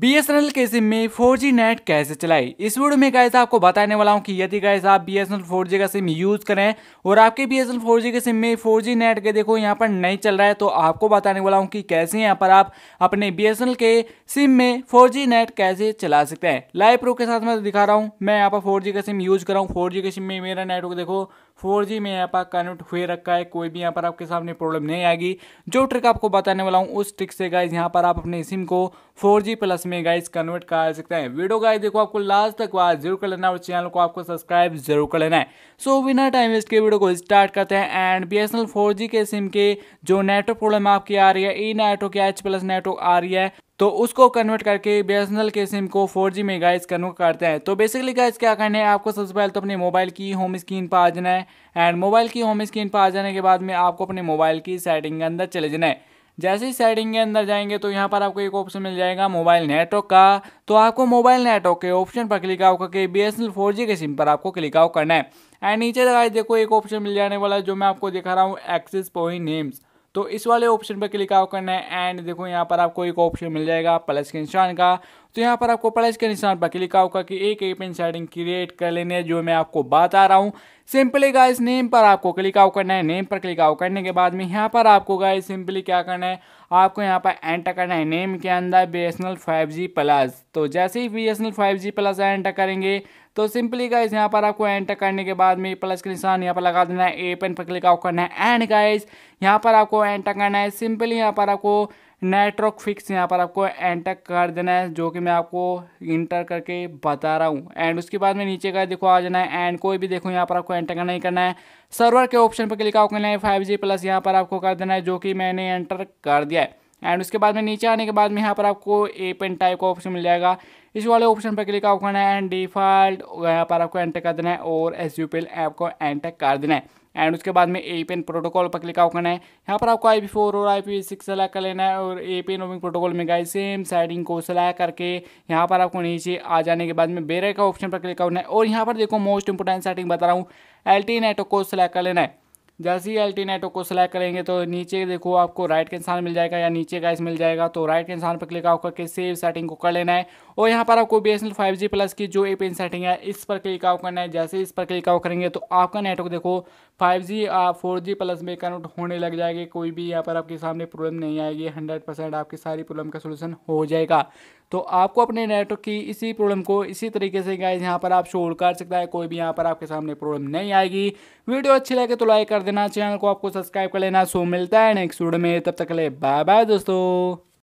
B S N L के SIM में four G net कैसे चलाए इस वीडियो में गैस आपको बताने वाला हूँ कि यदि गैस आप B S N L four G का सिम यूज़ करें और आपके B S N L four G के सिम में फोर जी नेट के देखो यहाँ पर नहीं चल रहा है तो आपको बताने वाला हूँ कि कैसे यहाँ पर आप अपने बी एस एन एल के सिम में फोर जी नेट कैसे चला सकते हैं लाइव प्रो के साथ मैं दिखा रहा हूँ मैं यहाँ पर फोर जी का सिम यूज़ कर रहा हूँ फोर जी के सिम में मेरा नेटवर्क देखो फोर जी में यहाँ पर कनेक्ट हुए रखा है कोई भी यहाँ पर आपके सामने प्रॉब्लम नहीं आएगी जो ट्रिक आपको बताने वाला हूँ उस ट्रिक से गाइज यहाँ पर आप अपने सिम को फोर जी प्लस में गाइज कन्वर्ट कर सकते हैं वीडियो गाइज देखो आपको लास्ट तक वाज जरूर कर लेना और चैनल को आपको सब्सक्राइब जरूर कर लेना है सो बिना टाइम वेस्ट के वीडियो को स्टार्ट करते हैं एंड बी एस के सिम के जो नेटवर्क प्रॉब्लम आपकी आ रही है ई नेटवर्क या एच प्लस नेटवर्क आ रही है तो उसको कन्वर्ट करके बी के सिम को फोर में गाइज कन्वर्ट करते हैं तो बेसिकली गाइज क्या करना है आपको सबसे पहले तो अपने मोबाइल की होम स्क्रीन पर आ जाना है एंड मोबाइल की होम स्क्रीन पर आ जाने के बाद में आपको अपने मोबाइल की सेटिंग के अंदर चले जाना है जैसे ही सेटिंग के अंदर जाएंगे तो यहाँ पर आपको एक ऑप्शन मिल जाएगा मोबाइल नेटवर्क का तो आपको मोबाइल नेटवर्क के ऑप्शन पर क्लिक आउट करके बी एस के सिम पर आपको क्लिक आउट करना है एंड नीचे लगाए देखो एक ऑप्शन मिल जाने वाला जो मैं आपको दिखा रहा हूँ एक्सिस पॉइंट नेम्स तो इस वाले ऑप्शन पर क्लिक आउट करना है एंड देखो यहाँ पर आपको एक ऑप्शन मिल जाएगा प्लस के निशान का तो यहाँ पर आपको प्लस के निशान पर क्लिक होगा कि एक एपेन सेटिंग क्रिएट कर लेने जो मैं आपको बता रहा हूँ सिंपली गाइस नेम पर आपको क्लिक आउट करना है नेम पर क्लिक आउट करने के बाद में यहाँ पर आपको गाइस सिंपली क्या करना है आपको यहाँ पर एंटर करना है नेम के अंदर बी एस प्लस तो जैसे ही बी एस प्लस एंटर करेंगे तो सिंपली गाइस यहाँ पर आपको एंटर करने के बाद में प्लस के निशान यहाँ पर लगा देना है ए पेन पर क्लिक आउट करना है एंड गाइज यहाँ पर आपको एंटर करना है सिंपली यहाँ पर आपको फिक्स यहाँ पर आपको एंटर कर देना है जो कि मैं आपको इंटर करके बता रहा हूँ एंड उसके बाद में नीचे का देखो आ जाना है एंड कोई भी देखो यहाँ पर आपको एंटर करना ही करना है सर्वर के ऑप्शन पर क्लिक करना है फाइव जी प्लस यहाँ पर आपको कर देना है जो कि मैंने एंटर कर दिया है एंड उसके बाद में नीचे आने के बाद में यहाँ पर आपको ए पेन टाइप का ऑप्शन मिल जाएगा इस वाले ऑप्शन पर क्लिक करना है एंड डिफॉल्ट यहाँ पर आपको एंटर कर देना है और एस यू ऐप को एंटर कर देना है एंड उसके बाद में ए पेन प्रोटोकॉल पर क्लिक आउट करना है यहाँ पर आपको आई पी फोर और आई पी सिक्स सेलेक्ट कर लेना है और ए पेन रोमिंग प्रोटोकॉल में गाइस सेम साइडिंग को सिलेक्ट करके यहाँ पर आपको नीचे आ जाने के बाद में बेरे का ऑप्शन पर क्लिक करना है और यहाँ पर देखो मोस्ट इंपॉर्टेंट सेटिंग बता रहा हूँ एल टी नेटवर्क को सिलेक्ट कर लेना है जैसे ही अल्टीनेटो e को सिलेक्ट करेंगे तो नीचे देखो आपको राइट के इंसान मिल जाएगा या नीचे का मिल जाएगा तो राइट के इंसान पर क्लिक आउट करके सेव सेटिंग को कर लेना है और यहाँ पर आपको B S L five G plus की जो ए पिन सेटिंग है इस पर क्लिक आउट करना है जैसे इस पर क्लिक आउट करेंगे तो आपका नेटवर्क देखो five G four G plus में कन्वर्ट होने लग जाएगी कोई भी यहाँ पर आपके सामने प्रॉब्लम नहीं आएगी हंड्रेड परसेंट आपकी सारी प्रॉब्लम का सोल्यूशन हो जाएगा तो आपको अपने नेटवर्क की इसी प्रॉब्लम को इसी तरीके से गाइज यहाँ पर आप शोर कर सकता है कोई भी यहाँ पर आपके सामने प्रॉब्लम नहीं आएगी वीडियो अच्छी लगे तो लाइक कर कर देना चैनल को आपको सब्सक्राइब कर लेना सो मिलता है नेक्स्ट वीडियो में तब तक ले बाय बाय दोस्तों